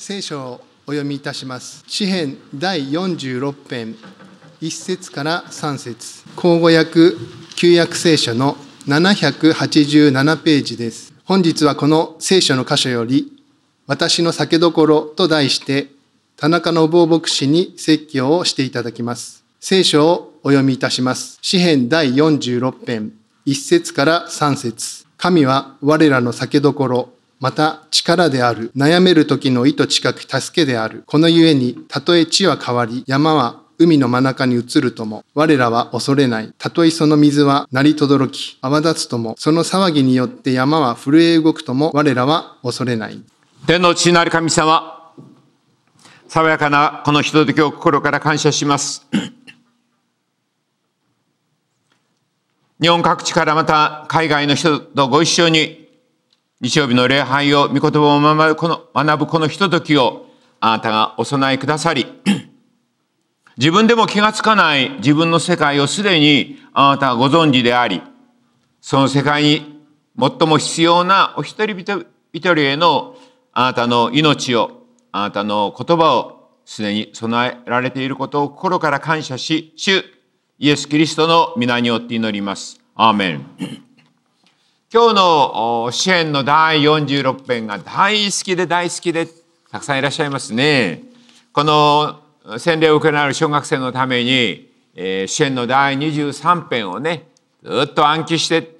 聖書をお読みいたします詩編第46編1節から3節口語訳旧約聖書の787ページです本日はこの聖書の箇所より私の酒どころと題して田中信夫牧師に説教をしていただきます聖書をお読みいたします詩編第46編1節から3節神は我らの酒どころまた力である悩める時の意と近く助けであるこのゆえにたとえ地は変わり山は海の真中に移るとも、我らは恐れない。たとえその水は鳴りとどろき、泡立つとも、その騒ぎによって山は震え動くとも、我らは恐れない。天の地なる神様、爽やかなこのひとときを心から感謝します。日本各地からまた海外の人とご一緒に日曜日の礼拝を、御言葉を学ぶこのひとときを、あなたがお供えくださり、自分でも気がつかない自分の世界をすでにあなたはご存知であり、その世界に最も必要なお一人一人へのあなたの命を、あなたの言葉をすでに備えられていることを心から感謝し、主イエス・キリストの皆によって祈ります。アーメン。今日の詩篇の第46編が大好きで大好きでたくさんいらっしゃいますね。この洗礼をられる小学生のために、えー、詩篇の第23編をねずっと暗記して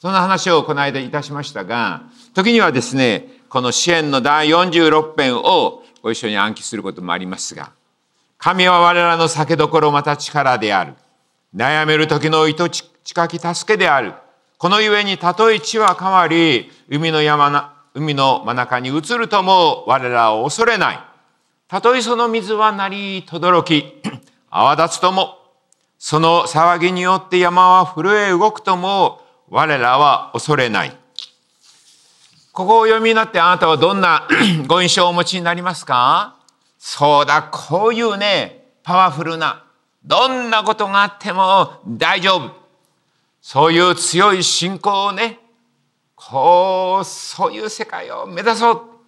そんな話をこの間いたしましたが時にはですねこの詩篇の第46編をご一緒に暗記することもありますが「神は我らの酒どころまた力である」「悩める時の糸近き助けである」このゆえにたとえ地は変わり、海の山な、海の真中に移るとも我らを恐れない。たとえその水は鳴りとどろき、泡立つとも、その騒ぎによって山は震え動くとも我らは恐れない。ここをお読みになってあなたはどんな ご印象をお持ちになりますかそうだ、こういうね、パワフルな、どんなことがあっても大丈夫。そういう強い信仰をね、こう、そういう世界を目指そ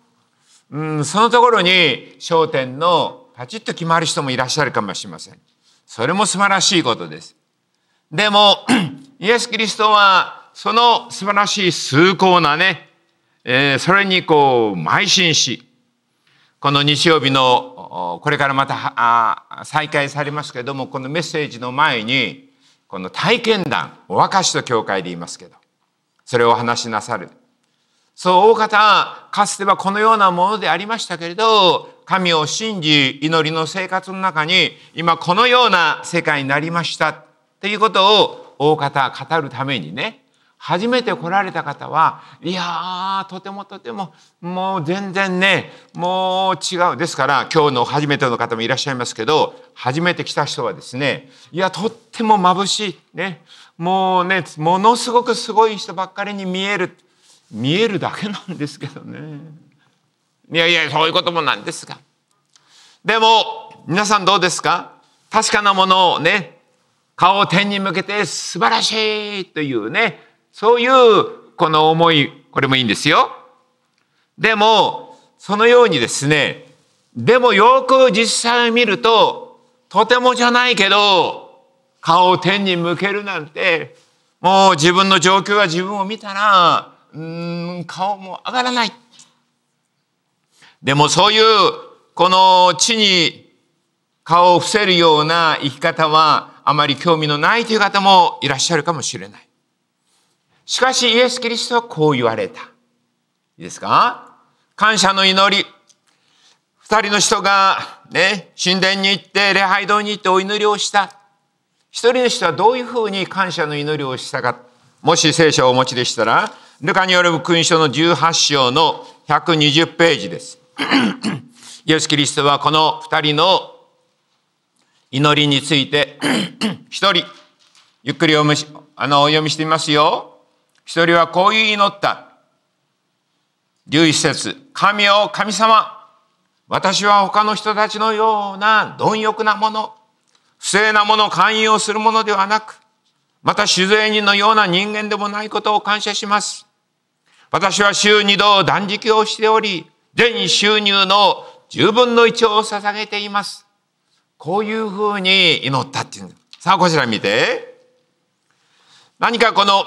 う。うん、そのところに焦点のパチッと決まる人もいらっしゃるかもしれません。それも素晴らしいことです。でも、イエス・キリストは、その素晴らしい崇高なね、えー、それにこう、邁進し、この日曜日の、これからまた再開されますけれども、このメッセージの前に、この体験談、お若しと教会で言いますけど、それをお話しなさる。そう、大方、かつてはこのようなものでありましたけれど、神を信じ、祈りの生活の中に、今このような世界になりました。ということを大方語るためにね、初めて来られた方は、いやー、とてもとても、もう全然ね、もう違う。ですから、今日の初めての方もいらっしゃいますけど、初めて来た人はですね、いや、とっても眩しい。ね。もうね、ものすごくすごい人ばっかりに見える。見えるだけなんですけどね。いやいや、そういうこともなんですが。でも、皆さんどうですか確かなものをね、顔を天に向けて素晴らしいというね、そういうこの思い、これもいいんですよ。でも、そのようにですね、でもよく実際見ると、とてもじゃないけど、顔を天に向けるなんて、もう自分の状況が自分を見たら、うーん、顔も上がらない。でもそういう、この地に顔を伏せるような生き方は、あまり興味のないという方もいらっしゃるかもしれない。しかしイエス・キリストはこう言われた。いいですか感謝の祈り。二人の人がね、神殿に行って、礼拝堂に行ってお祈りをした。一人の人はどういうふうに感謝の祈りをしたか。もし聖書をお持ちでしたら、ルカによる福音書の18章の120ページです。イエス・キリストはこの二人の祈りについて、一人、ゆっくりおむしあのお読みしてみますよ。一人はこういう祈った。意施節神を神様、私は他の人たちのような貪欲なもの、不正なものを誘をするものではなく、また主税人のような人間でもないことを感謝します。私は週2度断食をしており、全収入の10分の1を捧げています。こういうふうに祈ったっていう。さあ、こちら見て。何かこの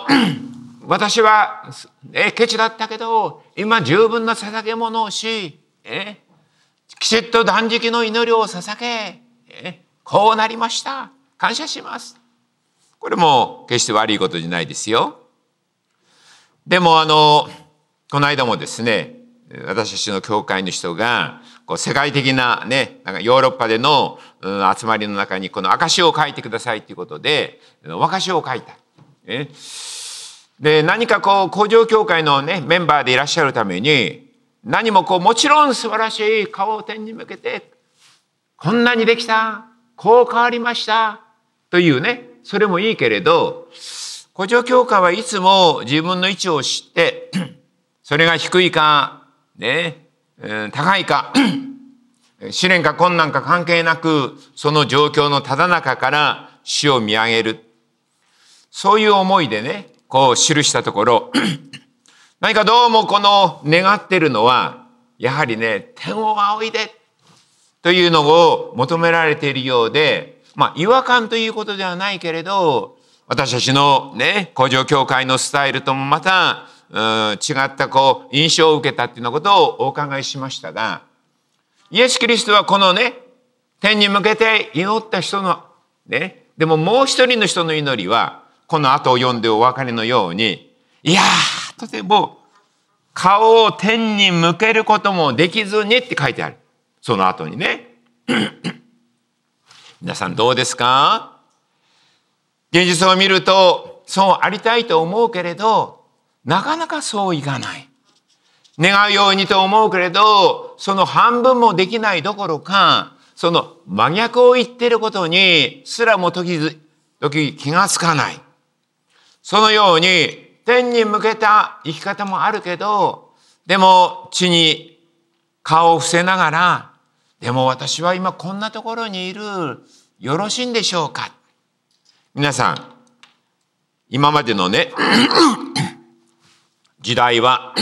私は、えケチだったけど、今十分な捧げ物をし、えきちっと断食の祈りを捧げ、えこうなりました。感謝します。これも決して悪いことじゃないですよ。でもあの、この間もですね、私たちの教会の人が、こう世界的なね、なんかヨーロッパでの、集まりの中にこの証を書いてくださいということで、証を書いた。えで何かこう工場協会の、ね、メンバーでいらっしゃるために何もこうもちろん素晴らしい顔を天に向けてこんなにできたこう変わりましたというねそれもいいけれど工場協会はいつも自分の位置を知って それが低いか、ね、高いか 試練か困難か関係なくその状況のただ中から死を見上げるそういう思いでねこう記したところ、何かどうもこの願ってるのは、やはりね、天を仰いでというのを求められているようで、まあ違和感ということではないけれど、私たちのね、工場協会のスタイルともまた、うん、違ったこう印象を受けたっていうようなことをお伺いしましたが、イエス・キリストはこのね、天に向けて祈った人の、ね、でももう一人の人の祈りは、この後を読んでお別れのように、いやー、とても顔を天に向けることもできずにって書いてある。その後にね。皆さんどうですか現実を見ると、そうありたいと思うけれど、なかなかそういかない。願うようにと思うけれど、その半分もできないどころか、その真逆を言ってることにすらも時々気がつかない。そのように天に向けた生き方もあるけど、でも地に顔を伏せながら、でも私は今こんなところにいる、よろしいんでしょうか皆さん、今までのね、時代は、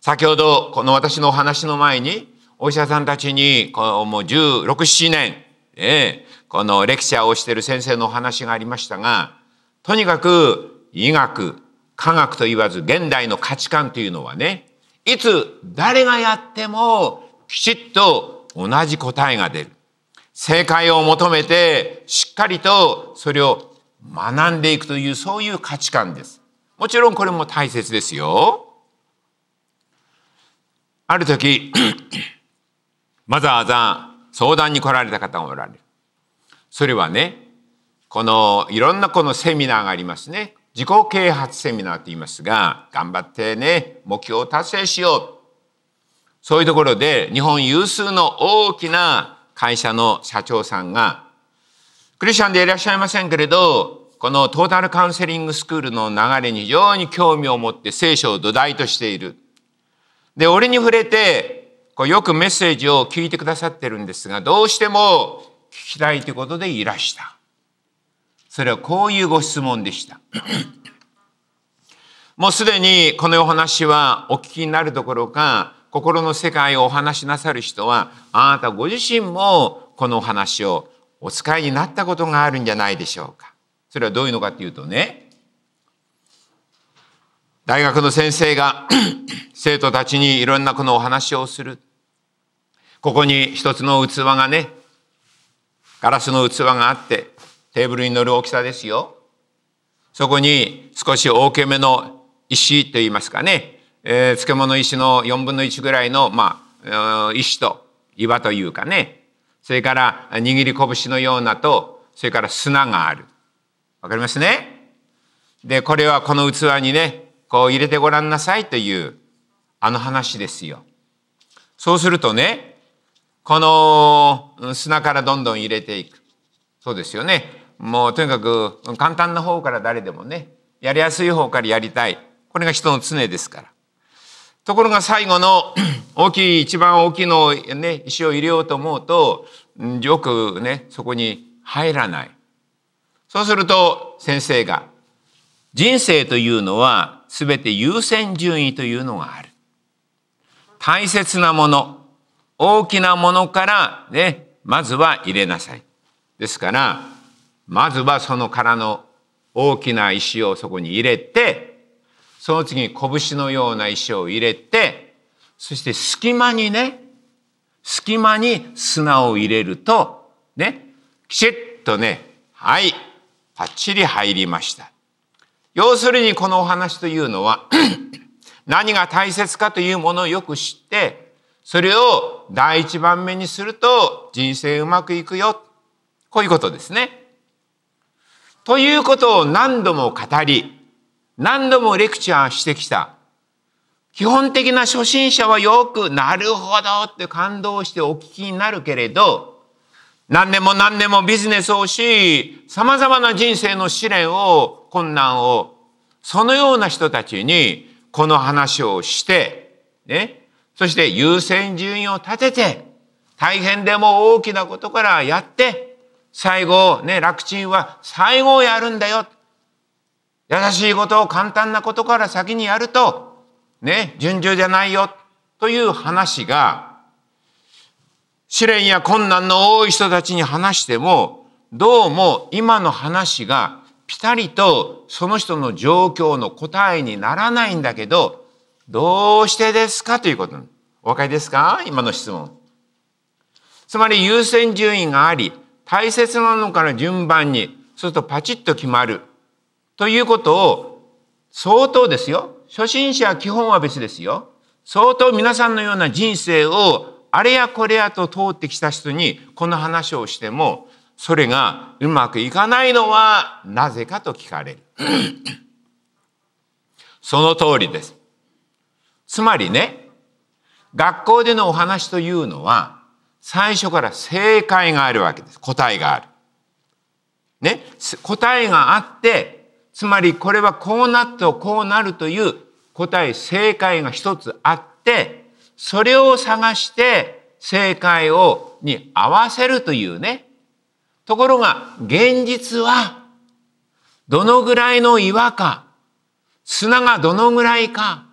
先ほどこの私のお話の前に、お医者さんたちに、このもう16、7年、ええ、このレクチャーをしている先生のお話がありましたが、とにかく医学、科学と言わず現代の価値観というのはね、いつ誰がやってもきちっと同じ答えが出る。正解を求めてしっかりとそれを学んでいくというそういう価値観です。もちろんこれも大切ですよ。ある時、わざわざ相談に来られた方がおられる。それはね、このいろんなこのセミナーがありますね。自己啓発セミナーと言いますが、頑張ってね、目標を達成しよう。そういうところで、日本有数の大きな会社の社長さんが、クリスチャンでいらっしゃいませんけれど、このトータルカウンセリングスクールの流れに非常に興味を持って聖書を土台としている。で、俺に触れて、こうよくメッセージを聞いてくださってるんですが、どうしても聞きたいということでいらした。それはこういうご質問でした。もうすでにこのお話はお聞きになるどころか、心の世界をお話しなさる人は、あなたご自身もこのお話をお使いになったことがあるんじゃないでしょうか。それはどういうのかっていうとね、大学の先生が 生徒たちにいろんなこのお話をする。ここに一つの器がね、ガラスの器があって、テーブルに乗る大きさですよ。そこに少し大きめの石といいますかね、えー、漬物石の4分の1ぐらいの、まあ、石と岩というかね、それから握り拳のようなと、それから砂がある。わかりますねで、これはこの器にね、こう入れてごらんなさいという、あの話ですよ。そうするとね、この砂からどんどん入れていく。そうですよね。もうとにかく簡単な方から誰でもねやりやすい方からやりたいこれが人の常ですからところが最後の 大きい一番大きいのを、ね、石を入れようと思うとよくねそこに入らないそうすると先生が人生というのは全て優先順位というのがある大切なもの大きなものからねまずは入れなさいですからまずはその殻の大きな石をそこに入れて、その次に拳のような石を入れて、そして隙間にね、隙間に砂を入れると、ね、きちっとね、はい、パッチリ入りました。要するにこのお話というのは 何が大切かというものをよく知って、それを第一番目にすると人生うまくいくよ。こういうことですね。ということを何度も語り、何度もレクチャーしてきた。基本的な初心者はよく、なるほどって感動してお聞きになるけれど、何年も何年もビジネスをし、様々な人生の試練を、困難を、そのような人たちにこの話をして、ね、そして優先順位を立てて、大変でも大きなことからやって、最後、ね、楽ちんは最後をやるんだよ。優しいことを簡単なことから先にやると、ね、順調じゃないよ。という話が、試練や困難の多い人たちに話しても、どうも今の話がピタリとその人の状況の答えにならないんだけど、どうしてですかということ。お分かりですか今の質問。つまり優先順位があり、大切なのから順番に、するとパチッと決まる。ということを、相当ですよ。初心者は基本は別ですよ。相当皆さんのような人生を、あれやこれやと通ってきた人に、この話をしても、それがうまくいかないのはなぜかと聞かれる。その通りです。つまりね、学校でのお話というのは、最初から正解があるわけです。答えがある。ね、答えがあって、つまりこれはこうなっとこうなるという答え、正解が一つあって、それを探して正解を、に合わせるというね。ところが、現実は、どのぐらいの岩か、砂がどのぐらいか、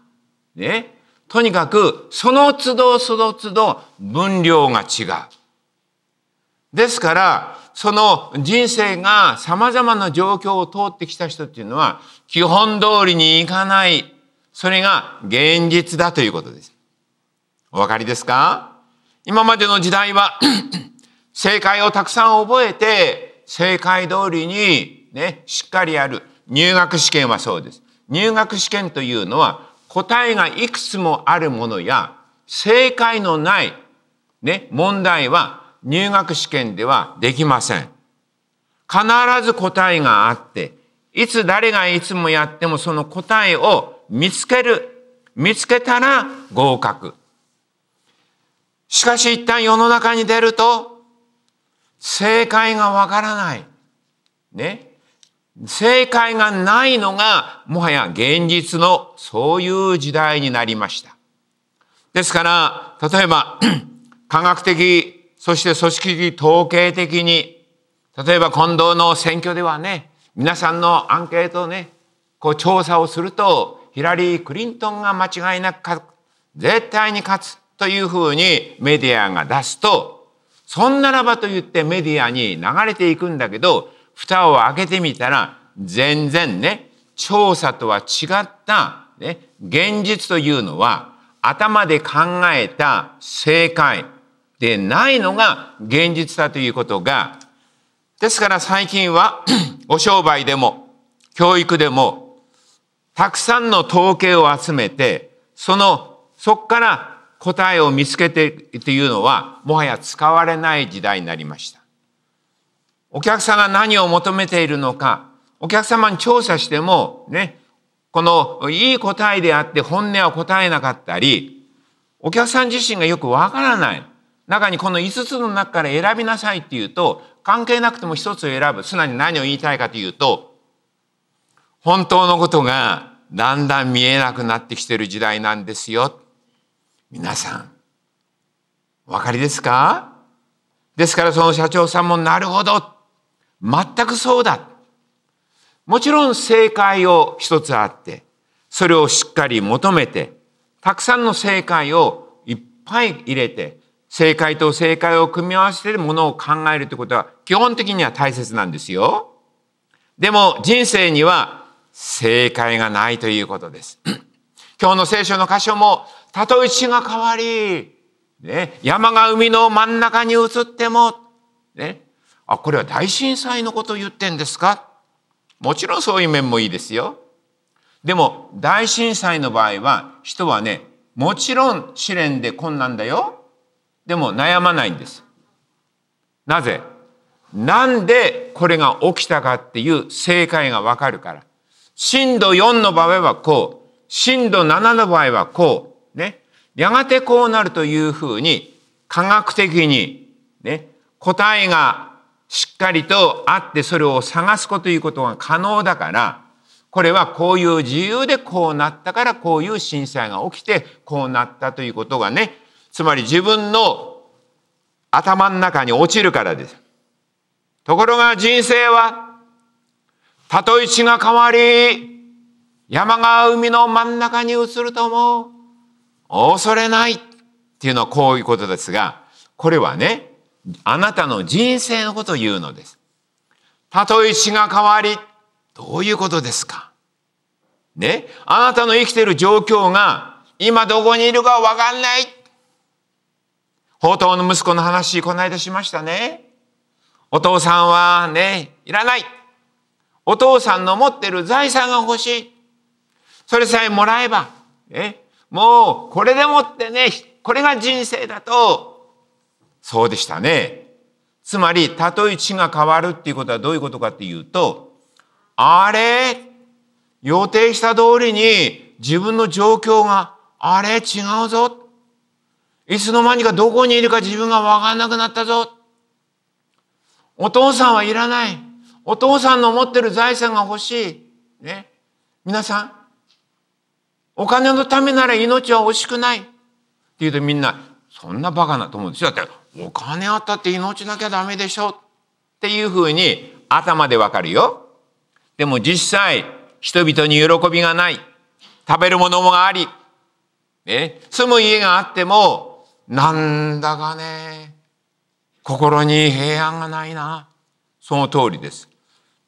ね、とにかくその都度その都度分量が違う。ですから、その人生が様々な状況を通ってきた人っていうのは、基本通りにいかない。それが現実だということです。お分かりですか今までの時代は 正解をたくさん覚えて、正解通りにね、しっかりやる。入学試験はそうです。入学試験というのは、答えがいくつもあるものや正解のない、ね、問題は入学試験ではできません。必ず答えがあって、いつ誰がいつもやってもその答えを見つける。見つけたら合格。しかし一旦世の中に出ると、正解がわからない。ね。正解がないのが、もはや現実のそういう時代になりました。ですから、例えば、科学的、そして組織的、統計的に、例えば今度の選挙ではね、皆さんのアンケートをね、こう調査をすると、ヒラリー・クリントンが間違いなく勝つ、絶対に勝つというふうにメディアが出すと、そんならばと言ってメディアに流れていくんだけど、蓋を開けてみたら全然ね調査とは違った、ね、現実というのは頭で考えた正解でないのが現実だということがですから最近は お商売でも教育でもたくさんの統計を集めてそのそこから答えを見つけてというのはもはや使われない時代になりました。お客さんが何を求めているのか、お客様に調査しても、ね、このいい答えであって本音は答えなかったり、お客さん自身がよくわからない。中にこの5つの中から選びなさいっていうと、関係なくても1つを選ぶ。すなに何を言いたいかというと、本当のことがだんだん見えなくなってきてる時代なんですよ。皆さん、お分かりですかですからその社長さんもなるほど全くそうだ。もちろん正解を一つあって、それをしっかり求めて、たくさんの正解をいっぱい入れて、正解と正解を組み合わせてものを考えるということは基本的には大切なんですよ。でも人生には正解がないということです。今日の聖書の箇所も、たとえ地が変わり、ね、山が海の真ん中に移っても、ね、あ、これは大震災のことを言ってんですかもちろんそういう面もいいですよ。でも、大震災の場合は、人はね、もちろん試練で困難だよ。でも悩まないんです。なぜなんでこれが起きたかっていう正解がわかるから。震度4の場合はこう、震度7の場合はこう、ね。やがてこうなるというふうに科学的にね、答えがしっかりとあってそれを探すこということが可能だから、これはこういう自由でこうなったからこういう震災が起きてこうなったということがね、つまり自分の頭の中に落ちるからです。ところが人生は、たとえ血が変わり、山が海の真ん中に移るとも、恐れないっていうのはこういうことですが、これはね、あなたの人生のことを言うのです。たとえ死が変わり、どういうことですかね、あなたの生きている状況が今どこにいるかわかんない。宝当の息子の話、この間しましたね。お父さんはね、いらない。お父さんの持ってる財産が欲しい。それさえもらえば、ね、もうこれでもってね、これが人生だとそうでしたね。つまり、たとえ地が変わるっていうことはどういうことかっていうと、あれ予定した通りに自分の状況が、あれ違うぞいつの間にかどこにいるか自分がわかんなくなったぞお父さんはいらないお父さんの持ってる財産が欲しい。ね。皆さん、お金のためなら命は惜しくない。って言うとみんな、そんなバカなと思うんですよ。だってお金あったって命なきゃダメでしょっていうふうに頭でわかるよ。でも実際、人々に喜びがない。食べるものもあり。ね、住む家があっても、なんだかね、心に平安がないな。その通りです。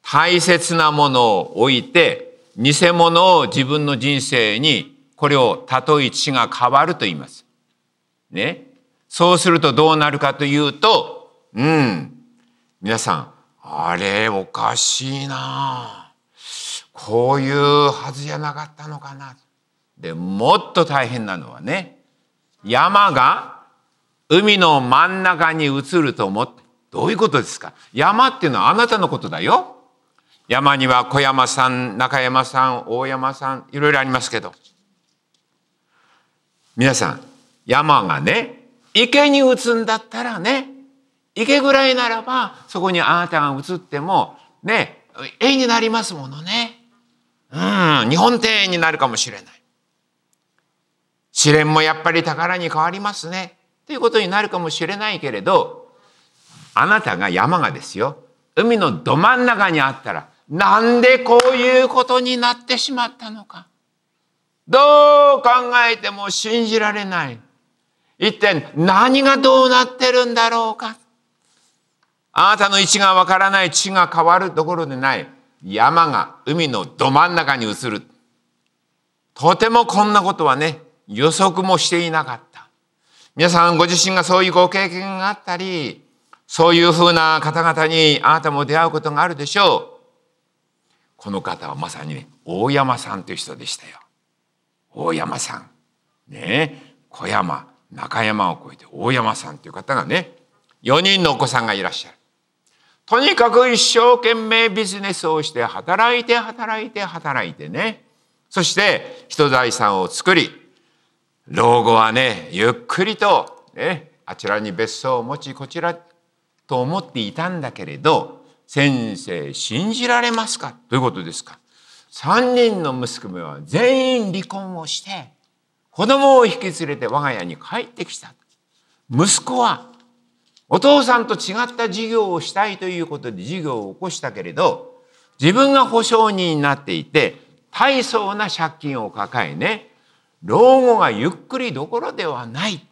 大切なものを置いて、偽物を自分の人生に、これを例え血が変わると言います。ね。そうするとどうなるかというと、うん。皆さん、あれ、おかしいなこういうはずじゃなかったのかな。で、もっと大変なのはね、山が海の真ん中に移ると思って、どういうことですか山っていうのはあなたのことだよ。山には小山さん、中山さん、大山さん、いろいろありますけど。皆さん、山がね、池に打つんだったらね池ぐらいならばそこにあなたが移ってもね絵になりますものね。うん日本庭園になるかもしれない。試練もやっぱり宝に変わりますね。ということになるかもしれないけれどあなたが山がですよ海のど真ん中にあったらなんでこういうことになってしまったのかどう考えても信じられない。一点何がどうなってるんだろうか。あなたの位置がわからない地が変わるところでない山が海のど真ん中に移る。とてもこんなことはね、予測もしていなかった。皆さんご自身がそういうご経験があったり、そういうふうな方々にあなたも出会うことがあるでしょう。この方はまさにね、大山さんという人でしたよ。大山さん。ね小山、中山を越えて大山さんという方がね4人のお子さんがいらっしゃる。とにかく一生懸命ビジネスをして働いて働いて働いてねそして人財産を作り老後はねゆっくりと、ね、あちらに別荘を持ちこちらと思っていたんだけれど先生信じられますかということですか3人の娘は全員離婚をして子供を引き連れて我が家に帰ってきた。息子はお父さんと違った事業をしたいということで事業を起こしたけれど、自分が保証人になっていて、大層な借金を抱えね、老後がゆっくりどころではない。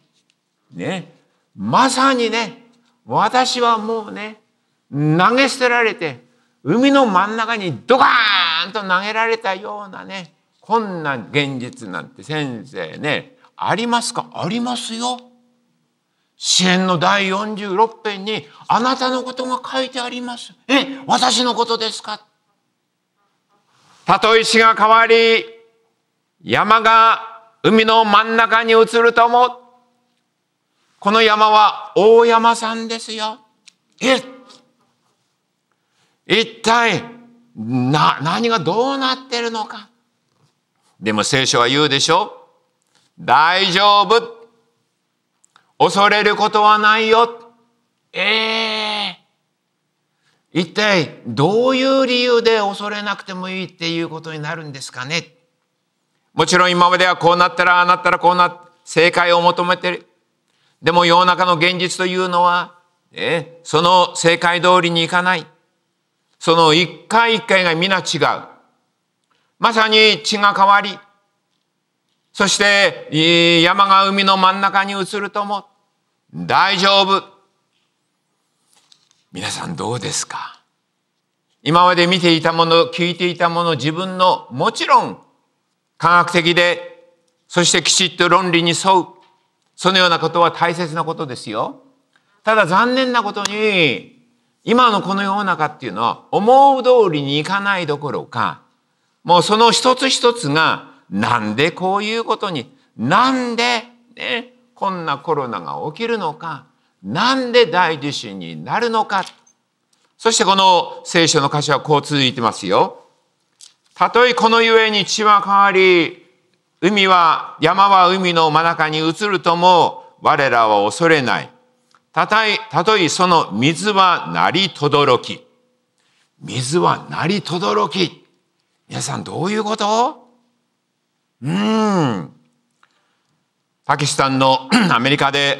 ね。まさにね、私はもうね、投げ捨てられて、海の真ん中にドカーンと投げられたようなね、こんな現実なんて先生ねありますかありますよ。支援の第46編にあなたのことが書いてあります。え、私のことですかたと石が変わり、山が海の真ん中に移るとう。この山は大山さんですよ。え、一体、な、何がどうなってるのか。でも聖書は言うでしょ大丈夫恐れることはないよええー、一体どういう理由で恐れなくてもいいっていうことになるんですかねもちろん今まではこうなったらああなったらこうなっ正解を求めてる。でも世の中の現実というのは、えー、その正解通りにいかない。その一回一回が皆違う。まさに血が変わり、そして山が海の真ん中に移るとも大丈夫。皆さんどうですか今まで見ていたもの、聞いていたもの、自分のもちろん科学的で、そしてきちっと論理に沿う。そのようなことは大切なことですよ。ただ残念なことに、今のこの世の中っていうのは思う通りにいかないどころか、もうその一つ一つが、なんでこういうことに、なんで、ね、こんなコロナが起きるのか、なんで大地震になるのか。そしてこの聖書の歌詞はこう続いてますよ。たとえこのゆえに血は変わり、海は、山は海の真中に移るとも、我らは恐れない。たとえ、たとえその水はなりとどろき。水はなりとどろき。皆さんどういうことうん。パキスタンの アメリカで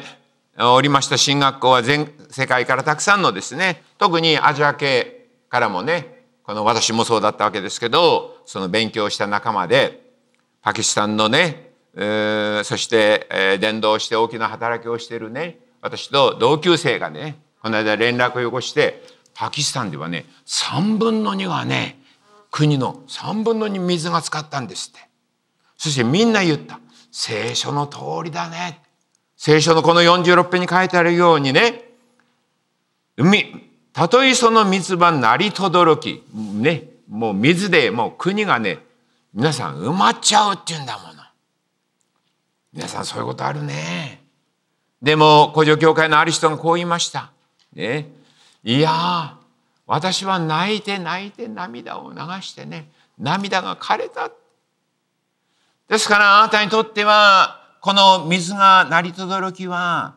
おりました進学校は全世界からたくさんのですね、特にアジア系からもね、この私もそうだったわけですけど、その勉強した仲間で、パキスタンのね、そして、えー、伝道して大きな働きをしているね、私と同級生がね、この間連絡をよこして、パキスタンではね、3分の2はね、国の3分の2水が使ったんですってそしてみんな言った聖書の通りだね聖書のこの46編に書いてあるようにね海たとえその水場なりとどろき、ね、もう水でもう国がね皆さん埋まっちゃうって言うんだもの皆さんそういうことあるねでも古城教会のある人がこう言いましたねいや私は泣いて泣いて涙を流してね、涙が枯れた。ですからあなたにとっては、この水が鳴り届きは、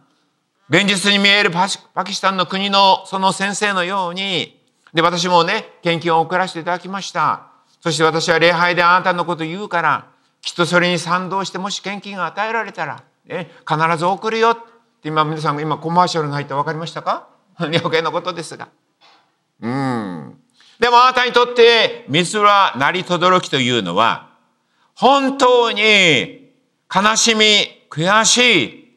現実に見えるパキスタンの国のその先生のように、で、私もね、献金を送らせていただきました。そして私は礼拝であなたのことを言うから、きっとそれに賛同して、もし献金が与えられたら、ね、必ず送るよって今皆さんが今コマーシャルが入って分かりましたか 余計なことですが。うん。でもあなたにとって水は成きというのは、本当に悲しみ、悔しい、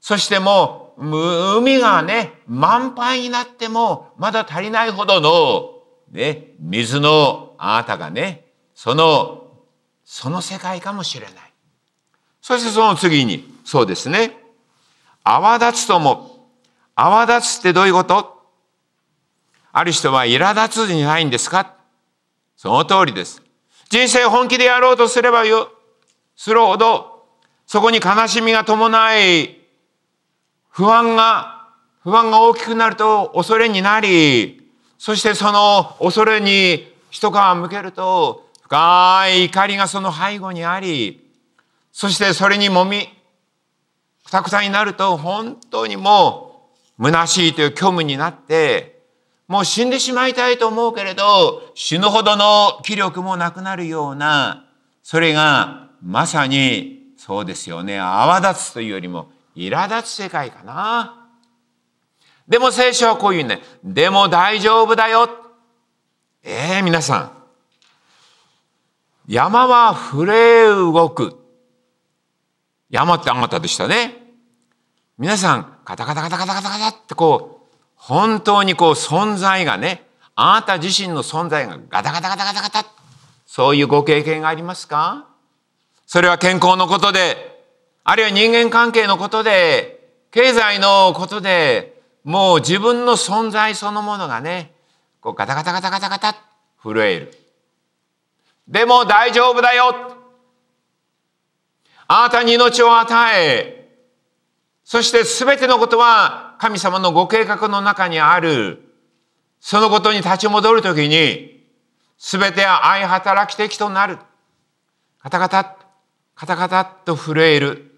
そしてもう、海がね、満杯になっても、まだ足りないほどの、ね、水のあなたがね、その、その世界かもしれない。そしてその次に、そうですね。泡立つとも。泡立つってどういうことある人は苛立つじゃないんですかその通りです。人生本気でやろうとすればよ、するほど、そこに悲しみが伴い、不安が、不安が大きくなると恐れになり、そしてその恐れに一皮向けると、深い怒りがその背後にあり、そしてそれにもみ、くたくたになると、本当にもう、虚しいという虚無になって、もう死んでしまいたいと思うけれど、死ぬほどの気力もなくなるような、それがまさにそうですよね。泡立つというよりも、苛立つ世界かな。でも聖書はこういうね。でも大丈夫だよ。ええー、皆さん。山は触れ動く。山ってあまたでしたね。皆さん、カタカタカタカタカタカタってこう、本当にこう存在がね、あなた自身の存在がガタガタガタガタガタ。そういうご経験がありますかそれは健康のことで、あるいは人間関係のことで、経済のことで、もう自分の存在そのものがね、こうガタガタガタガタガタ震える。でも大丈夫だよあなたに命を与え、そして全てのことは神様のご計画の中にある、そのことに立ち戻るときに、すべては愛働き的となる。カタカタ、カタカタと震える。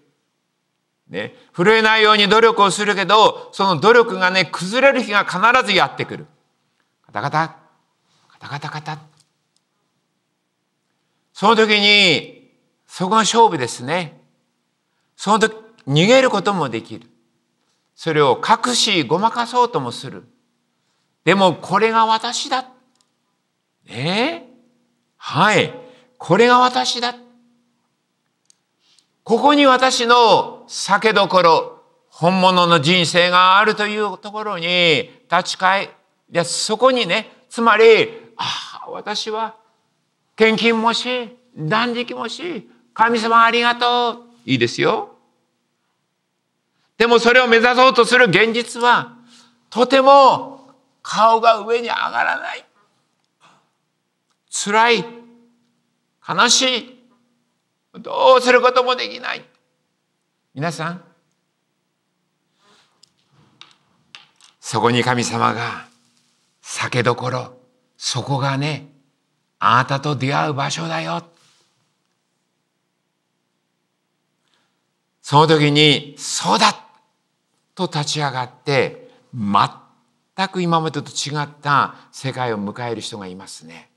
ね。震えないように努力をするけど、その努力がね、崩れる日が必ずやってくる。カタカタ、カタカタカタ。その時に、そこが勝負ですね。その時、逃げることもできる。それを隠しごまかそうともするでもこれが私だねえはいこれが私だここに私の酒どころ本物の人生があるというところに立ち返やそこにねつまりああ私は献金もし断食もし神様ありがとういいですよでもそれを目指そうとする現実は、とても顔が上に上がらない。辛い。悲しい。どうすることもできない。皆さん、そこに神様が、酒どころ、そこがね、あなたと出会う場所だよ。その時に、そうだと立ち上がって全く今までと違った世界を迎える人がいますね。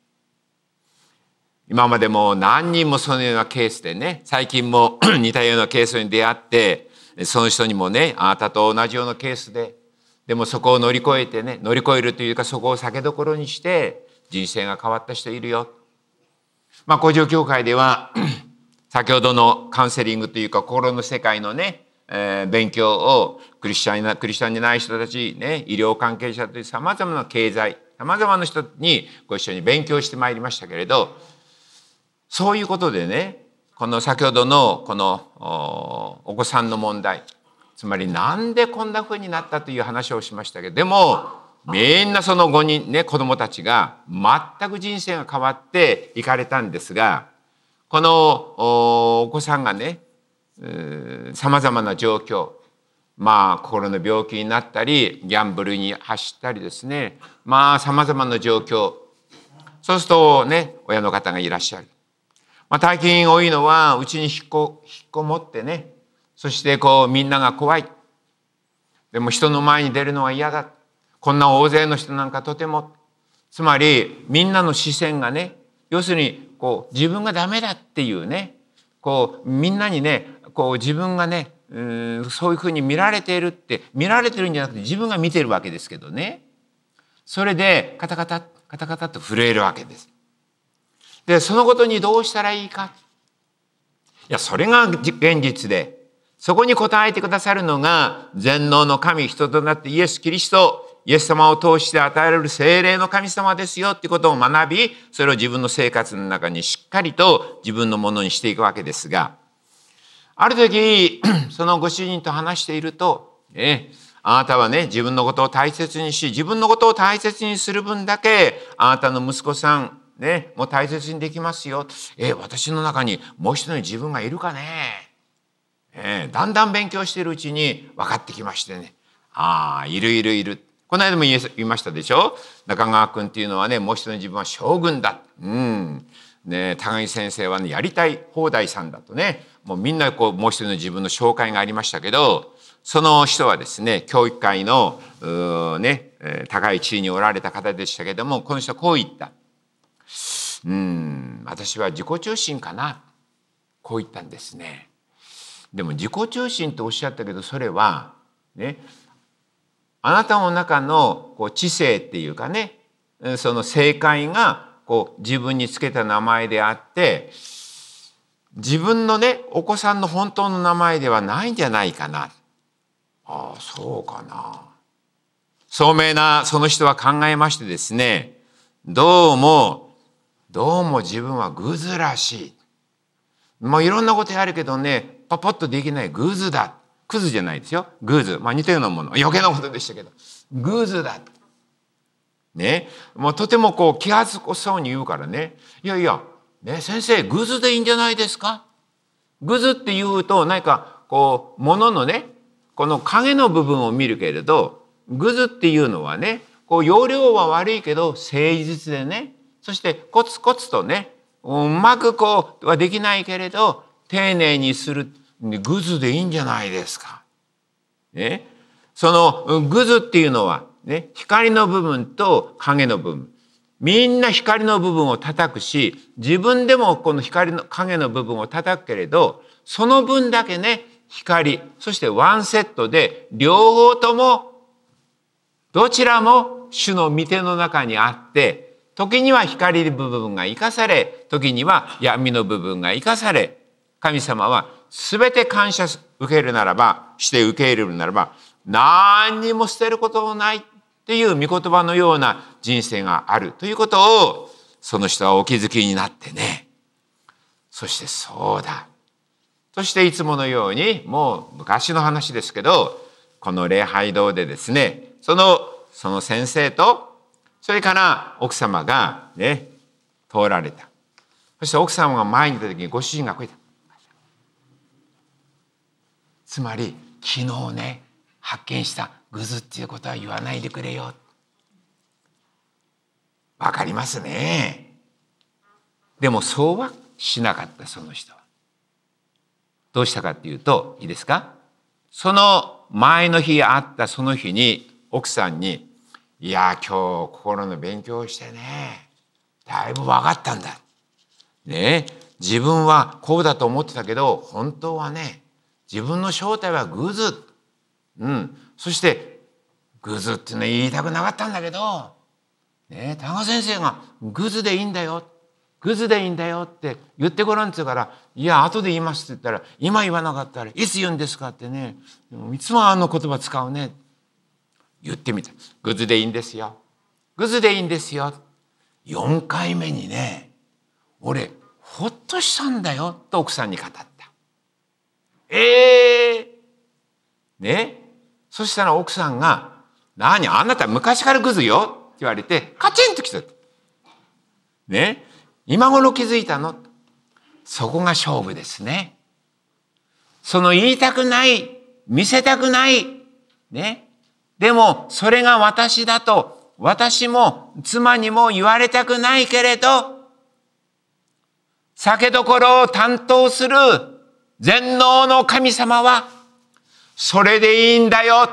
今までも何人もそのようなケースでね最近も 似たようなケースに出会ってその人にもねあなたと同じようなケースででもそこを乗り越えてね乗り越えるというかそこを酒どころにして人生が変わった人いるよ。まあ工場協会では 先ほどのカウンセリングというか心の世界のねえー、勉強をクリスチャンなクリスチャンにない人たち、ね、医療関係者というさまざまな経済さまざまな人にご一緒に勉強してまいりましたけれどそういうことでねこの先ほどのこのお子さんの問題つまりなんでこんな風になったという話をしましたけどでもみんなその5人ね子どもたちが全く人生が変わっていかれたんですがこのお子さんがねさまざまな状況まあ心の病気になったりギャンブルに走ったりですねまあさまざまな状況そうするとね親の方がいらっしゃる、まあ、大金多いのはうちに引っこ引っこもってねそしてこうみんなが怖いでも人の前に出るのは嫌だこんな大勢の人なんかとてもつまりみんなの視線がね要するにこう自分がダメだっていうねこうみんなにねこう自分がねうそういうふうに見られているって見られてるんじゃなくて自分が見てるわけですけどねそれでカタカタカタカタと震えるわけです。でそのことにどうしたらいいかいやそれが現実でそこに答えてくださるのが全能の神人となってイエス・キリストイエス様を通して与えられる精霊の神様ですよってことを学びそれを自分の生活の中にしっかりと自分のものにしていくわけですがある時、そのご主人と話していると、えあなたはね、自分のことを大切にし、自分のことを大切にする分だけ、あなたの息子さん、ね、もう大切にできますよ。え私の中にもう一人自分がいるかね。えだんだん勉強しているうちに分かってきましてね。ああ、いるいるいる。この間も言いましたでしょ中川君っていうのはね、もう一人の自分は将軍だ。うん。ね、高木先生はね、やりたい放題さんだとね。もうみんなこうもう一人の自分の紹介がありましたけどその人はですね教育界のね高い地位におられた方でしたけどもこの人はこう言った「うん私は自己中心かな」こう言ったんですね。でも自己中心とおっしゃったけどそれはねあなたの中のこう知性っていうかねその正解がこう自分につけた名前であって自分のね、お子さんの本当の名前ではないんじゃないかな。ああ、そうかな。聡明なその人は考えましてですね、どうも、どうも自分はグズらしい。もういろんなことやるけどね、パパッとできないグズだ。クズじゃないですよ。グズ。まあ似たようなもの。余計なことでしたけど。グズだ。ね。もうとてもこう気恥ずかそうに言うからね。いやいや、ね、先生グズでいいんじゃないですかグズって言うと何かこう物のねこの影の部分を見るけれどグズっていうのはねこう容量は悪いけど誠実でねそしてコツコツとねうまくこうはできないけれど丁寧にするグズでいいんじゃないですか。ね、そのグズっていうのは、ね、光の部分と影の部分みんな光の部分を叩くし自分でもこの光の影の部分を叩くけれどその分だけね光そしてワンセットで両方ともどちらも主の御手の中にあって時には光の部分が生かされ時には闇の部分が生かされ神様は全て感謝受けるならばして受け入れるならば何にも捨てることもないっていう御言葉のような人生があるということをその人はお気づきになってねそしてそうだそしていつものようにもう昔の話ですけどこの礼拝堂でですねそのその先生とそれから奥様がね通られたそして奥様が前に出た時にご主人がこう言ったつまり昨日ね発見したグズっていうことは言わないでくれよわかりますねでもそうはしなかったその人はどうしたかっていうといいですかその前の日会ったその日に奥さんに「いや今日心の勉強をしてねだいぶ分かったんだ」ね自分はこうだと思ってたけど本当はね自分の正体はグズうん、そしてグズっては言いたくなかったんだけど、ね、多賀先生がグズでいいんだよグズでいいんだよって言ってごらんっつうから「いや後で言います」って言ったら「今言わなかったらいつ言うんですか?」ってねいつもあの言葉使うね言ってみた「グズでいいんですよグズでいいんですよ」4回目にね俺ほっとしたんだよと奥さんに語った。えー、ねそしたら奥さんが、何あなた昔からグズよって言われて、カチンと来た。ね今頃気づいたのそこが勝負ですね。その言いたくない、見せたくない、ね。でも、それが私だと、私も妻にも言われたくないけれど、酒どころを担当する全能の神様はそれでいいんだよ。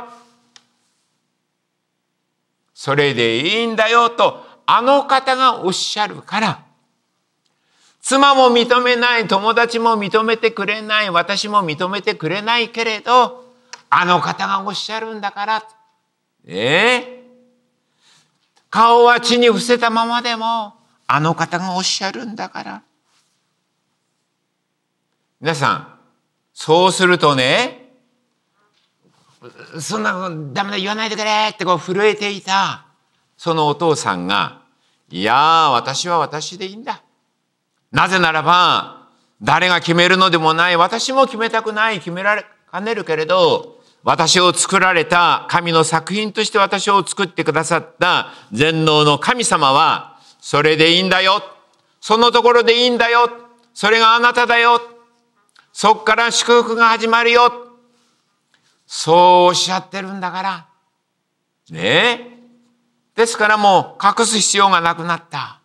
それでいいんだよと、あの方がおっしゃるから、妻も認めない、友達も認めてくれない、私も認めてくれないけれど、あの方がおっしゃるんだから、ええ顔は地に伏せたままでも、あの方がおっしゃるんだから。皆さん、そうするとね、そんなこダメだ言わないでくれってこう震えていたそのお父さんがいや私は私でいいんだなぜならば誰が決めるのでもない私も決めたくない決められかねるけれど私を作られた神の作品として私を作ってくださった全能の神様はそれでいいんだよそのところでいいんだよそれがあなただよそっから祝福が始まるよそうおっしゃってるんだから。ねえ。ですからもう隠す必要がなくなった。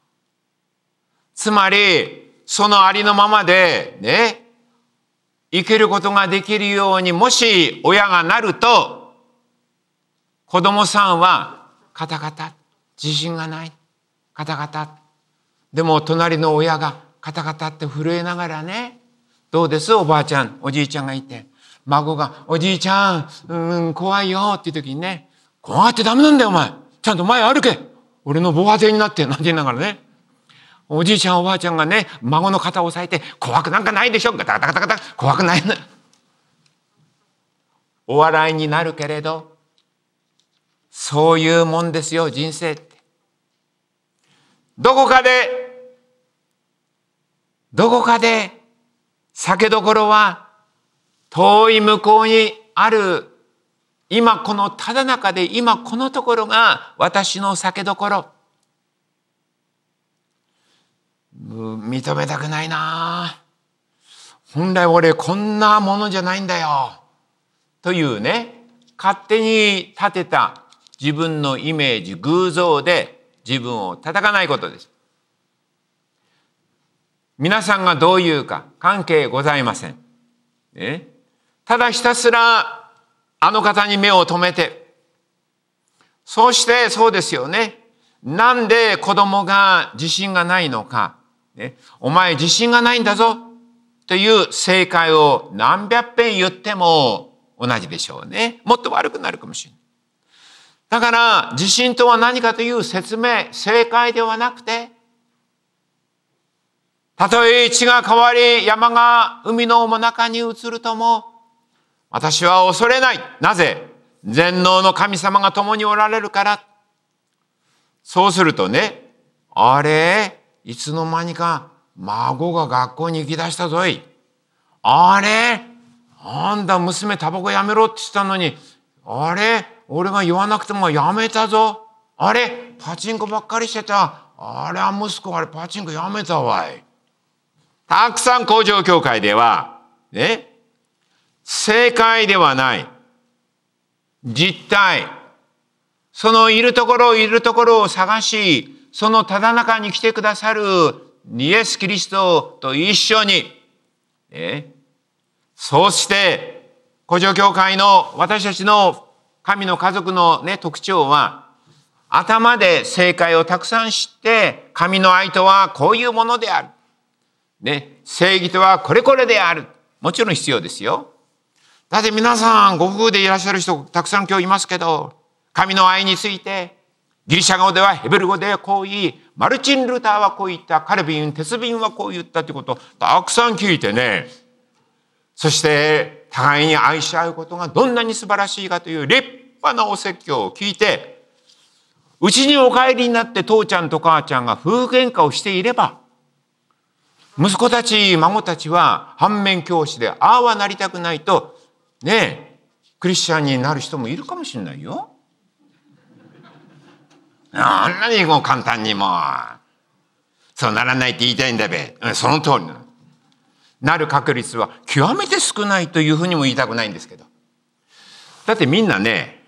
つまり、そのありのままで、ね、生きることができるように、もし親がなると、子供さんは、カタカタ、自信がない、カタカタ。でも、隣の親が、カタカタって震えながらね、どうですおばあちゃん、おじいちゃんがいて。孫が、おじいちゃん、うん、怖いよっていう時にね、怖がってダメなんだよ、お前。ちゃんと前歩け。俺の防波堤になって、なんて言いながらね。おじいちゃん、おばあちゃんがね、孫の肩を押さえて、怖くなんかないでしょガタガタガタガタ、怖くないお笑いになるけれど、そういうもんですよ、人生って。どこかで、どこかで、酒どころは遠い向こうにある今このただ中で今このところが私の酒どころ認めたくないな本来俺こんなものじゃないんだよというね勝手に立てた自分のイメージ偶像で自分を叩かないことです皆さんがどういうか関係ございません。ね、ただひたすらあの方に目を留めて、そうしてそうですよね。なんで子供が自信がないのか。ね、お前自信がないんだぞ。という正解を何百遍言っても同じでしょうね。もっと悪くなるかもしれない。だから、自信とは何かという説明、正解ではなくて、たとえ地が変わり、山が海のも中に移るとも、私は恐れない。なぜ全能の神様が共におられるから。そうするとね、あれいつの間にか孫が学校に行き出したぞい。あれあんだ娘タバコやめろって言ったのに、あれ俺が言わなくてもやめたぞ。あれパチンコばっかりしてた。あれは息子あれパチンコやめたわい。たくさん工場協会では、ね、正解ではない。実体。そのいるところいるところを探し、そのただ中に来てくださるイエス・キリストと一緒に、えそうして、古城教会の私たちの神の家族の、ね、特徴は、頭で正解をたくさん知って、神の愛とはこういうものである。ね、正義とはこれこれである。もちろん必要ですよ。だって皆さん、ご夫婦でいらっしゃる人、たくさん今日いますけど、神の愛について、ギリシャ語ではヘベル語でこう言い、マルチン・ルターはこう言った、カルビン、テスビンはこう言ったということをたくさん聞いてね、そして互いに愛し合うことがどんなに素晴らしいかという立派なお説教を聞いて、うちにお帰りになって父ちゃんと母ちゃんが夫婦喧嘩をしていれば、息子たち、孫たちは反面教師でああはなりたくないとねえ、クリスチャンになる人もいるかもしれないよ。あんなにも簡単にもう、そうならないって言いたいんだべ。その通りなの。なる確率は極めて少ないというふうにも言いたくないんですけど。だってみんなね、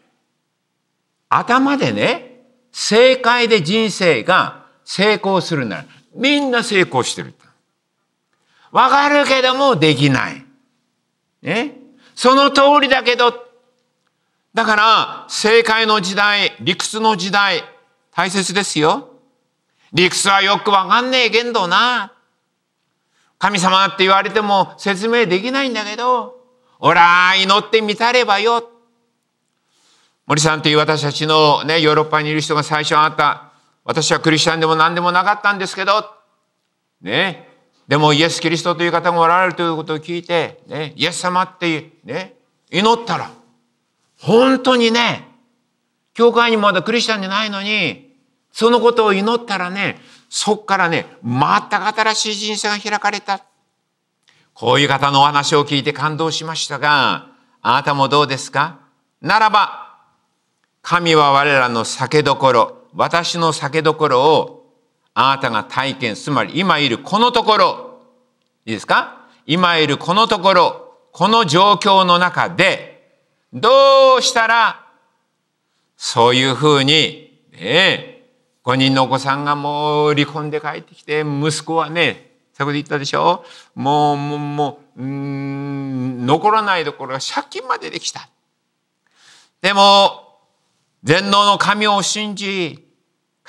頭でね、正解で人生が成功するなら、みんな成功してる。わかるけどもできない。ねその通りだけど、だから、政界の時代、理屈の時代、大切ですよ。理屈はよくわかんねえけどな。神様って言われても説明できないんだけど、おら、祈ってみたればよ。森さんという私たちのね、ヨーロッパにいる人が最初あった、私はクリスチャンでも何でもなかったんですけど、ね、でもイエス・キリストという方がおられるということを聞いて、ね、イエス様ってね、祈ったら、本当にね、教会にまだクリスチャンじゃないのに、そのことを祈ったらね、そっからね、全く新しい人生が開かれた。こういう方のお話を聞いて感動しましたが、あなたもどうですかならば、神は我らの酒どころ、私の酒どころをあなたが体験、つまり今いるこのところ、いいですか今いるこのところ、この状況の中で、どうしたら、そういうふうに、ね、5人のお子さんがもう離婚で帰ってきて、息子はね、先ほど言ったでしょもう、もう、もう、うん、残らないどころが借金までできた。でも、全能の神を信じ、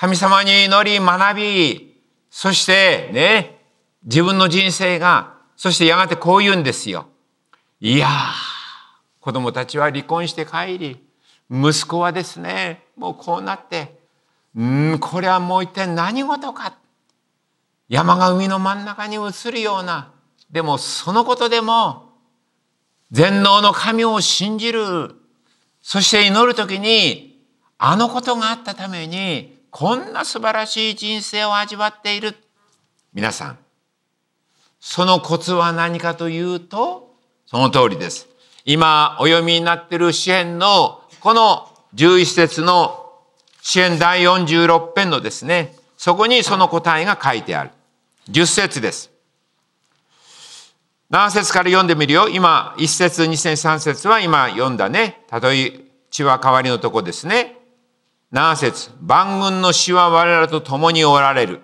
神様に祈り、学び、そしてね、自分の人生が、そしてやがてこう言うんですよ。いやー、子供たちは離婚して帰り、息子はですね、もうこうなって、うん、これはもう一体何事か。山が海の真ん中に移るような、でもそのことでも、全能の神を信じる、そして祈るときに、あのことがあったために、こんな素晴らしい人生を味わっている皆さんそのコツは何かというとその通りです今お読みになっている詩篇のこの11節の詩篇第46編のですねそこにその答えが書いてある10節です何節から読んでみるよ今1節2節3節は今読んだねたとえ血は代わりのとこですね七節万軍の死は我らと共におられる。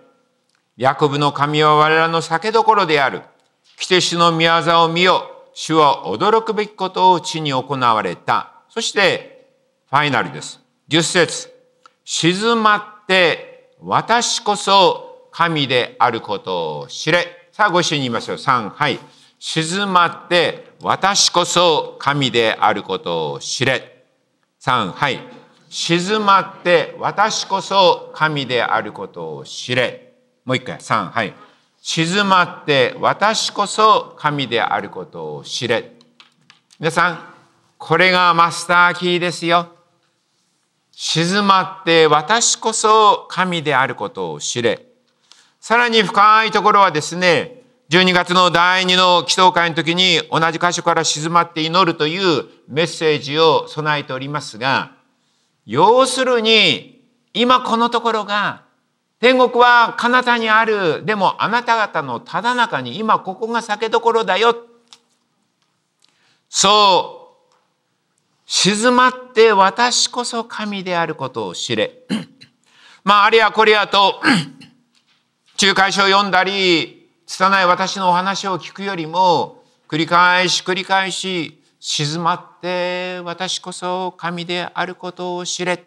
ヤコブの神は我らの酒どころである。来て主の御業を見よ。主は驚くべきことを地に行われた。そして、ファイナルです。十節静まって私こそ神であることを知れ。さあ、ご一緒に言いましょう。三、はい。静まって私こそ神であることを知れ。三、はい。静まって私こそ神であることを知れ。もう一回、3、はい。静まって私こそ神であることを知れ。皆さん、これがマスターキーですよ。静まって私こそ神であることを知れ。さらに深いところはですね、12月の第2の祈祷会の時に同じ箇所から静まって祈るというメッセージを備えておりますが、要するに、今このところが、天国は彼方にある、でもあなた方のただ中に今ここが酒どころだよ。そう、静まって私こそ神であることを知れ。まあ、ありやこりやと、仲介書を読んだり、拙い私のお話を聞くよりも、繰り返し繰り返し、静まって私こそ神であることを知れ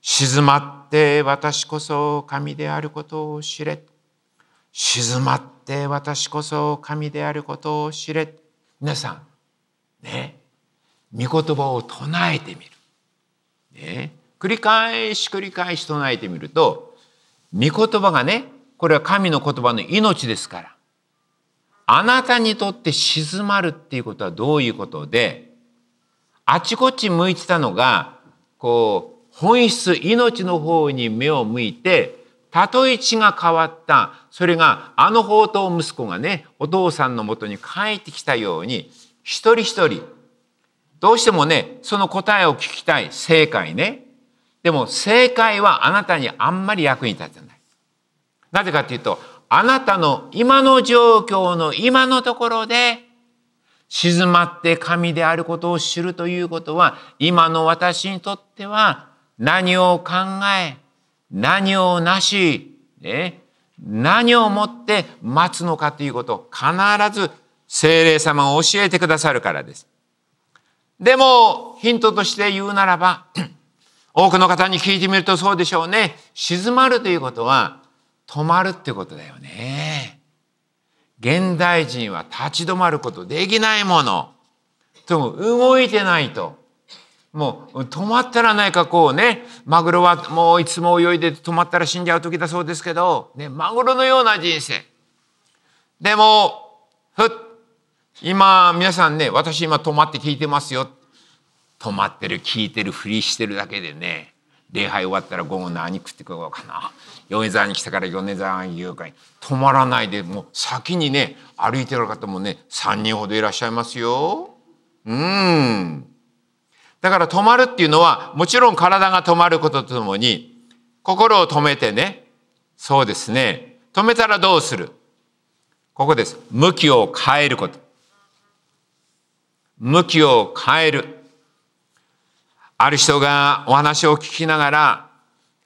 静まって私こそ神であることを知れ静まって私こそ神であることを知れ皆さんね御言葉を唱えてみる、ね、繰り返し繰り返し唱えてみると御言葉がねこれは神の言葉の命ですからあなたにとって静まるっていうことはどういうことであちこち向いてたのがこう本質命の方に目を向いてたとえ血が変わったそれがあの宝刀息子がねお父さんのもとに帰ってきたように一人一人どうしてもねその答えを聞きたい正解ねでも正解はあなたにあんまり役に立てないなぜかっていうとあなたの今の状況の今のところで静まって神であることを知るということは今の私にとっては何を考え何をなし、ね、何をもって待つのかということ必ず精霊様を教えてくださるからです。でもヒントとして言うならば 多くの方に聞いてみるとそうでしょうね。静まるということは止まるってことだよね。現代人は立ち止まることできないもの。でも動いてないと。もう止まったらないかこうね、マグロはもういつも泳いで止まったら死んじゃう時だそうですけど、ね、マグロのような人生。でも、ふっ、今皆さんね、私今止まって聞いてますよ。止まってる、聞いてる、ふりしてるだけでね、礼拝終わったら午後何食ってこようかな米沢に来たから米沢にうか止まらないでもう先にね歩いてる方もね3人ほどいらっしゃいますよ。うんだから止まるっていうのはもちろん体が止まることとともに心を止めてねそうですね止めたらどうするここです向きを変えること向きを変えるある人がお話を聞きながら、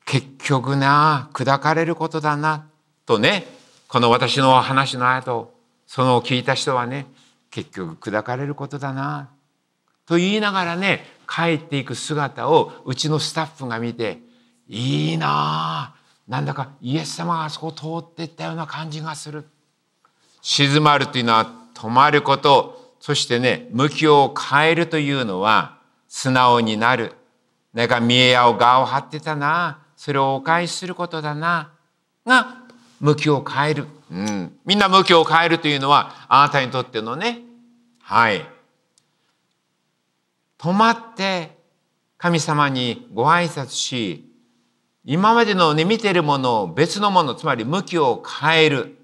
結局な、砕かれることだな、とね、この私の話の後、その聞いた人はね、結局砕かれることだな、と言いながらね、帰っていく姿をうちのスタッフが見て、いいなあなんだかイエス様があそこを通っていったような感じがする。静まるというのは止まること、そしてね、向きを変えるというのは、素直になる。なんか見栄合を我を張ってたな。それをお返しすることだな。が、向きを変える。うん。みんな向きを変えるというのは、あなたにとってのね、はい。止まって、神様にご挨拶し、今までのね、見てるものを別のもの、つまり向きを変える。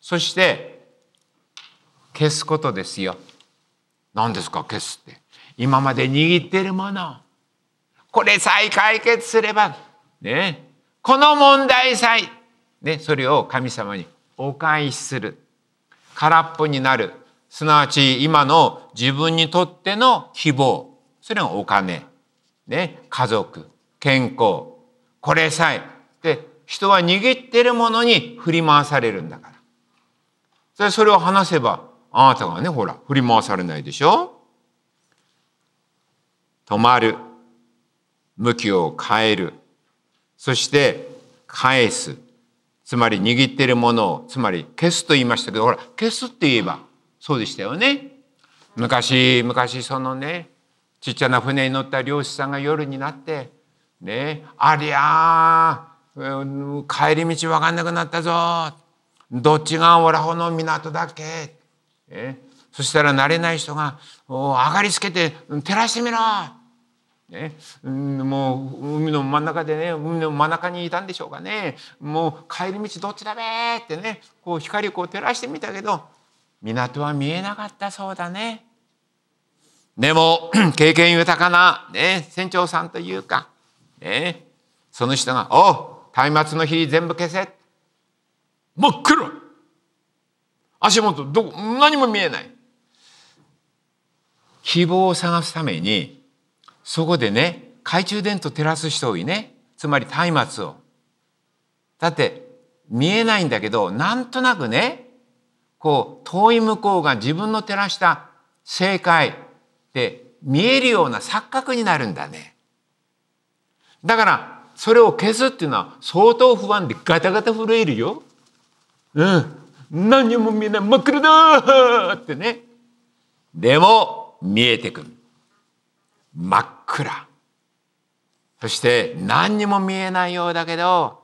そして、消すことですよ。何ですか、消すって。今まで握っているものこれさえ解決すればねこの問題さえ、ね、それを神様にお返しする空っぽになるすなわち今の自分にとっての希望それはお金、ね、家族健康これさえで人は握ってるものに振り回されるんだからそれを話せばあなたがねほら振り回されないでしょ止まる、向きを変える、そして返す。つまり握っているものを、つまり消すと言いましたけど、ほら、消すって言えばそうでしたよね。昔、昔そのね、ちっちゃな船に乗った漁師さんが夜になって、ね、ありゃ帰り道分かんなくなったぞ。どっちがオラホの港だっけ、えそしたら慣れない人が「上がりつけて照らしてみろ!」ね、もう海の真ん中でね海の真ん中にいたんでしょうかねもう帰り道どっちだべってねこう光をこう照らしてみたけど港は見えなかったそうだね。でも 経験豊かな、ね、船長さんというか、ね、その人が「おう松明の日全部消せ」真っ暗足元どこ何も見えない希望を探すためにそこでね懐中電灯照らす人多いねつまり松明をだって見えないんだけどなんとなくねこう遠い向こうが自分の照らした正解で見えるような錯覚になるんだねだからそれを消すっていうのは相当不安でガタガタ震えるようん何にも見えない真っ暗だってねでも見えてくる真っ暗そして何にも見えないようだけど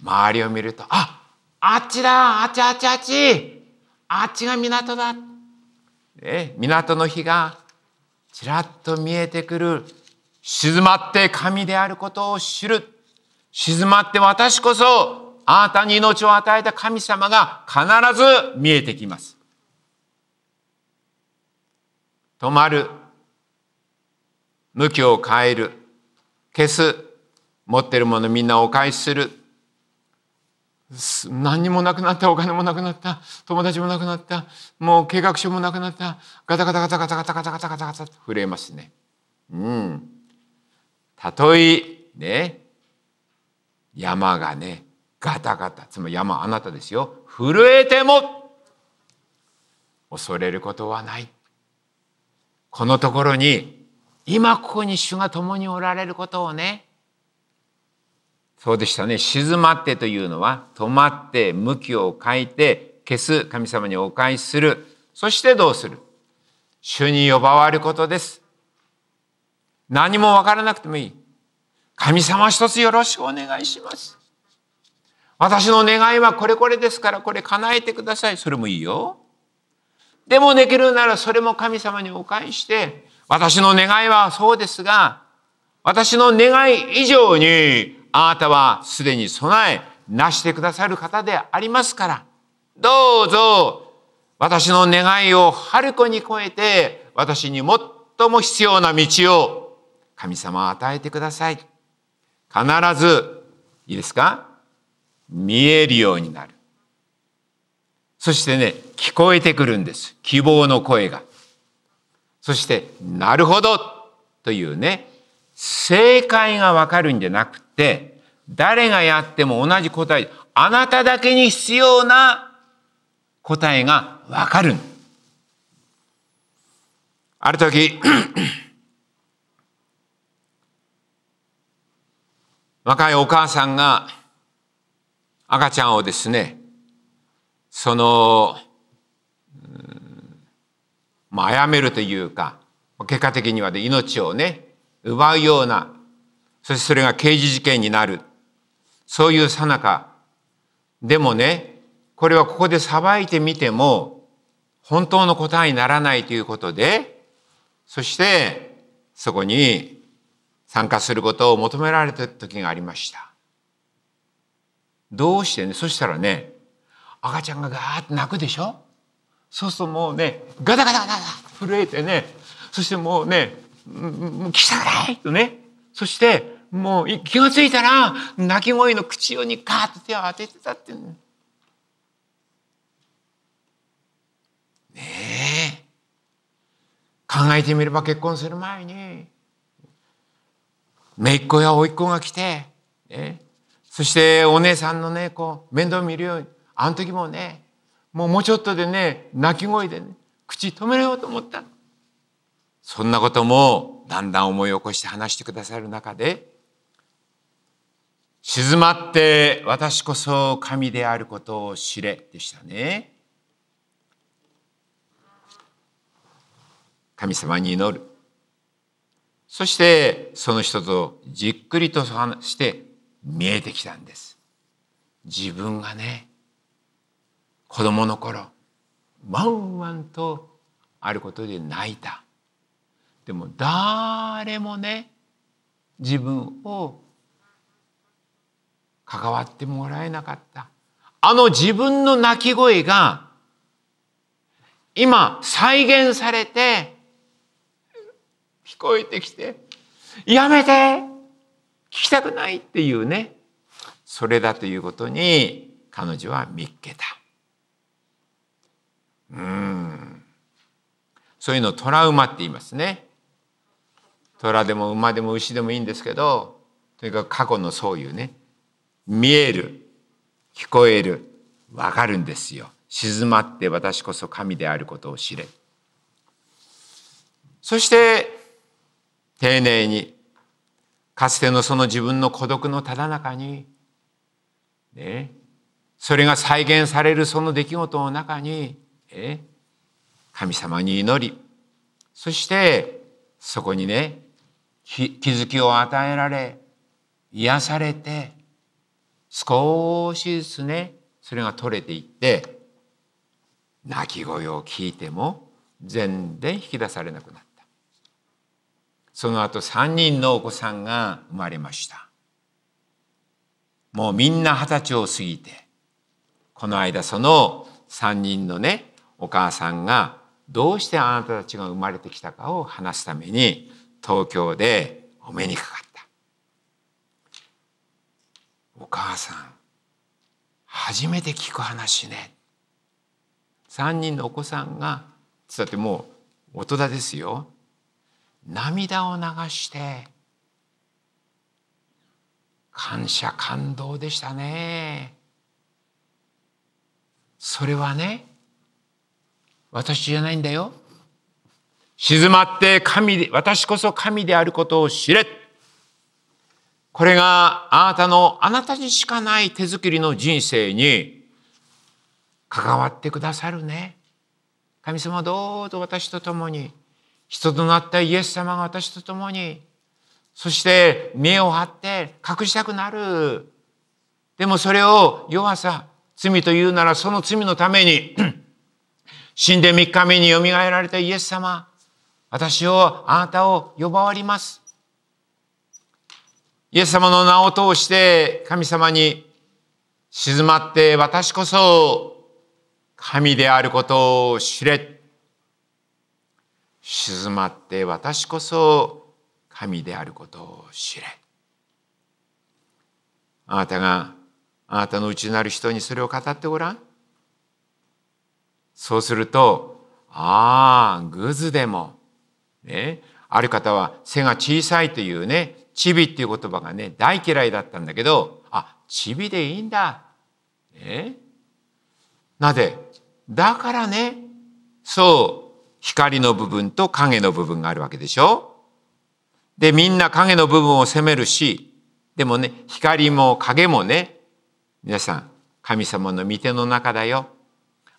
周りを見るとああっちだあっちあっちあっちあっちが港だ、ね、港の日がちらっと見えてくる静まって神であることを知る静まって私こそあなたに命を与えた神様が必ず見えてきます止まる向きを変える消す持ってるものみんなお返しする何にもなくなったお金もなくなった友達もなくなったもう計画書もなくなったガタガタガタガタガタガタガタガタガタ震えますね。うん。たとえね山がねガタガタつまり山あなたですよ震えても恐れることはない。このところに今ここに主が共におられることをねそうでしたね静まってというのは止まって向きを変えて消す神様にお返しするそしてどうする主に呼ばわることです何もわからなくてもいい神様一つよろしくお願いします私の願いはこれこれですからこれ叶えてくださいそれもいいよでもできるならそれも神様にお返しして、私の願いはそうですが、私の願い以上にあなたはすでに備えなしてくださる方でありますから、どうぞ私の願いを春子に超えて私に最も必要な道を神様は与えてください。必ず、いいですか見えるようになる。そしてね、聞こえてくるんです。希望の声が。そして、なるほどというね、正解がわかるんじゃなくて、誰がやっても同じ答え、あなただけに必要な答えがわかる。ある時、若いお母さんが赤ちゃんをですね、その、まあ、殺めるというか、結果的にはで命をね、奪うような、そしてそれが刑事事件になる。そういうさなか。でもね、これはここで裁いてみても、本当の答えにならないということで、そして、そこに参加することを求められた時がありました。どうしてね、そしたらね、赤ちゃんがガーッと泣くでしょそうするともうねガタガタガタ震えてねそしてもうね「もう来たない!」とねそしてもう気が付いたら泣き声の口をにガーッと手を当ててたっていうねえ考えてみれば結婚する前に姪っ子や甥っ子が来て、ね、そしてお姉さんのねこう面倒見るようにあの時もねもうもうちょっとでね泣き声でね口止めようと思ったそんなこともだんだん思い起こして話してくださる中で静まって私こそ神であることを知れでしたね神様に祈るそしてその人とじっくりと話して見えてきたんです自分がね子供の頃ワンワンとあることで泣いたでも誰もね自分を関わってもらえなかったあの自分の泣き声が今再現されて聞こえてきて「やめて聞きたくない」っていうねそれだということに彼女は見っけた。うんそういうのをトラウマって言いますね。虎でも馬でも牛でもいいんですけどとにかく過去のそういうね見える聞こえるわかるんですよ静まって私こそ神であることを知れそして丁寧にかつてのその自分の孤独のただ中にねそれが再現されるその出来事の中にえ神様に祈りそしてそこにね気づきを与えられ癒されて少しずつねそれが取れていって泣き声を聞いても全然引き出されなくなったその後3人のお子さんが生まれましたもうみんな二十歳を過ぎてこの間その3人のねお母さんがどうしてあなたたちが生まれてきたかを話すために東京でお目にかかったお母さん初めて聞く話ね3人のお子さんがだってもう大人ですよ涙を流して感謝感動でしたねそれはね私じゃないんだよ。静まって神で、私こそ神であることを知れ。これがあなたの、あなたにしかない手作りの人生に関わってくださるね。神様どうぞ私と共に、人となったイエス様が私と共に、そして目を張って隠したくなる。でもそれを弱さ、罪というならその罪のために死んで三日目によみがえられたイエス様、私を、あなたを呼ばわります。イエス様の名を通して神様に静まって私こそ神であることを知れ。静まって私こそ神であることを知れ。あなたがあなたの内なる人にそれを語ってごらん。そうすると、ああ、グズでも、ね、ある方は背が小さいというね、チビっていう言葉がね、大嫌いだったんだけど、あ、チビでいいんだ。ね、なぜだからね、そう、光の部分と影の部分があるわけでしょで、みんな影の部分を責めるし、でもね、光も影もね、皆さん、神様の御手の中だよ。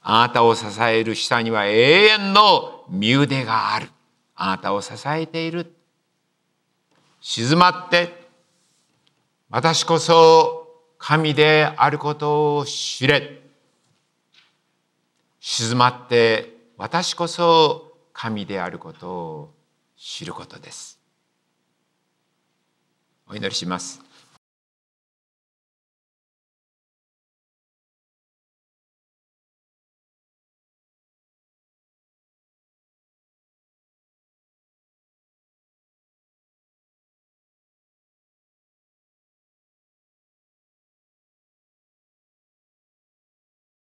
あなたを支える下には永遠の身腕がある。あなたを支えている。静まって、私こそ神であることを知れ。静まって、私こそ神であることを知ることです。お祈りします。